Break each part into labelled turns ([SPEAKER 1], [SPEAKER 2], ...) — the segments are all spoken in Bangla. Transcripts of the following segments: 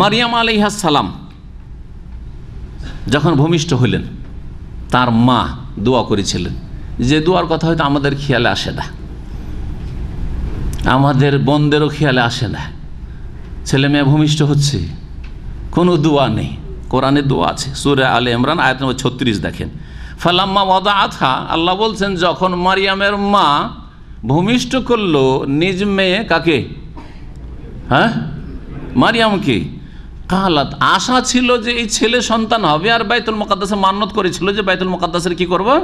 [SPEAKER 1] মারিয়াম সালাম যখন ভূমিষ্ঠ হইলেন তার মা দোয়া করেছিলেন যে দোয়ার কথা হয়তো আমাদের খেয়ালে আসে না আমাদের বন্দেরও খেয়ালে আসে না ছেলে মেয়ে ভূমিষ্ঠ হচ্ছে কোনো দোয়া নেই কোরআনে দোয়া আছে সুরে আলে ইমরান আয়াত নম্বর ছত্রিশ দেখেন ফালাম্মা ওদা আথা আল্লাহ বলছেন যখন মারিয়ামের মা ভূমিষ্ঠ করলো নিজ মেয়ে কাকে হ্যাঁ মারিয়ামকে কাহালাত আশা ছিল যে এই ছেলে সন্তান হবে আর বাইতুল মোকাদ্দাসে মান্যত করেছিল যে বাইতুল মোকাদ্দাসের কি করবো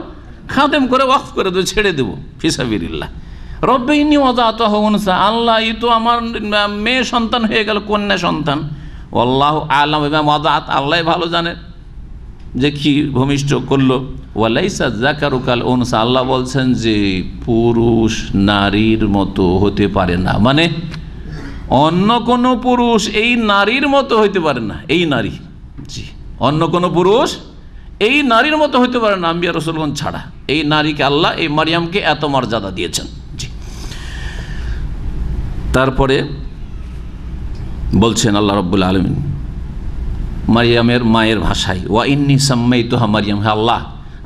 [SPEAKER 1] খাদেম করে ওয়াফ করে দেবো ছেড়ে দেবো ফিসাবিরিল্লাহ রব্বিনী অজাত হনসা আল্লাহ ই তো আমার মেয়ে সন্তান হয়ে গেল কন্যা সন্তান আল্লাহ আল্লাহ ইমাম অজাত আল্লাহ ভালো জানে যে কি ভূমিষ্ঠ করলো ওয়ালাইসা জাকারুকাল অনুসা আল্লাহ বলছেন যে পুরুষ নারীর মতো হতে পারে না মানে অন্য কোন পুরুষ এই নারীর মতো হইতে পারে না এই নারী জি অন্য কোন পুরুষ এই নারীর মতো হইতে পারে না আম্বিয়া রসুলগঞ্জ ছাড়া এই নারীকে আল্লাহ এই মারিয়ামকে এত মর্যাদা দিয়েছেন জি তারপরে বলছেন আল্লাহ রব্বুল আলমিন মারিয়ামের মায়ের ভাষায় ওয়া ইন্নি সাম্মাই তোহা মারিয়াম হ্যাঁ আল্লাহ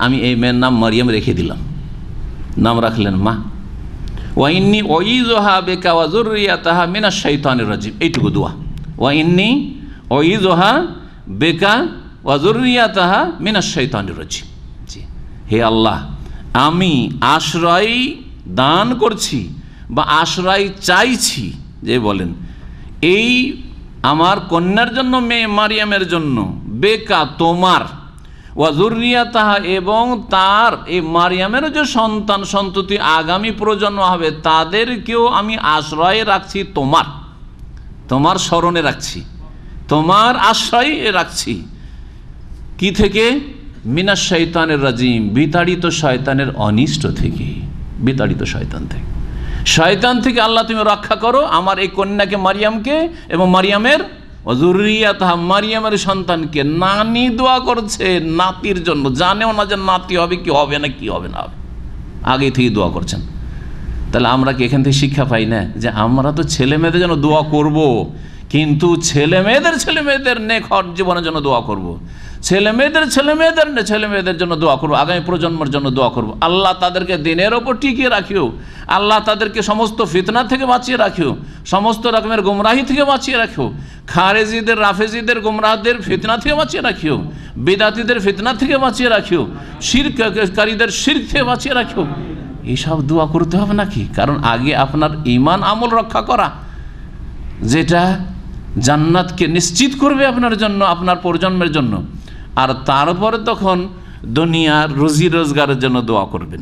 [SPEAKER 1] আমি এই মেয়ের নাম মারিয়াম রেখে দিলাম নাম রাখলেন মা ওয়াইন্নি ওয়িজোহা বেকা জরুরিয়া তাহা মিনা শৈতানের রাজিব এইটুকু দোয়া ওয়াইন্নি ওয়িজোহা বেকা ওয়াজুরিয়া তাহা মিনা শৈতানের রাজিব জি হে আল্লাহ আমি আশ্রয় দান করছি বা আশ্রয় চাইছি যে বলেন এই আমার কন্যার জন্য মেয়ে মারিয়ামের জন্য বেকা তোমার ওয়াজুরিয়া তাহা এবং তার এই মারিয়ামের যে সন্তান সন্ততি আগামী প্রজন্ম হবে তাদেরকেও আমি আশ্রয়ে রাখছি তোমার তোমার স্মরণে রাখছি তোমার আশ্রয়ে রাখছি কি থেকে মিনা শৈতানের রাজিম বিতাড়িত শয়তানের অনিষ্ট থেকে বিতাড়িত শয়তান থেকে শয়তান থেকে আল্লাহ তুমি রক্ষা করো আমার এই কন্যাকে মারিয়ামকে এবং মারিয়ামের অজুরিয়া তাহা মারিয়ামের সন্তানকে নানি দোয়া করছে নাতির জন্য জানেও না যে নাতি হবে কি হবে না কি হবে না হবে আগে থেকে দোয়া করছেন তাহলে আমরা কি এখান থেকে শিক্ষা পাই না যে আমরা তো ছেলে মেয়েদের জন্য দোয়া করব। কিন্তু ছেলে মেয়েদের ছেলে মেয়েদের নেক জীবনের জন্য দোয়া করব। ছেলে মেয়েদের ছেলে মেয়েদের না ছেলে মেয়েদের জন্য দোয়া করবো আগামী প্রজন্মের জন্য দোয়া করব আল্লাহ তাদেরকে দিনের ওপর টিকিয়ে রাখিও আল্লাহ তাদেরকে সমস্ত ফিতনা থেকে বাঁচিয়ে রাখিও সমস্ত রকমের গুমরাহি থেকে বাঁচিয়ে রাখিও খারেজিদের রাফেজিদের গুমরাহদের ফিতনা থেকে বাঁচিয়ে রাখিও বিদাতিদের ফিতনা থেকে বাঁচিয়ে রাখিও শিরকারীদের শির থেকে বাঁচিয়ে রাখিও এইসব দোয়া করতে হবে নাকি কারণ আগে আপনার ইমান আমল রক্ষা করা যেটা জান্নাতকে নিশ্চিত করবে আপনার জন্য আপনার প্রজন্মের জন্য আর তারপরে তখন দুনিয়ার রুজি রোজগারের জন্য দোয়া করবেন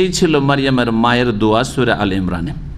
[SPEAKER 1] এই ছিল মারিয়ামের মায়ের দোয়া সুরে আল ইমরানে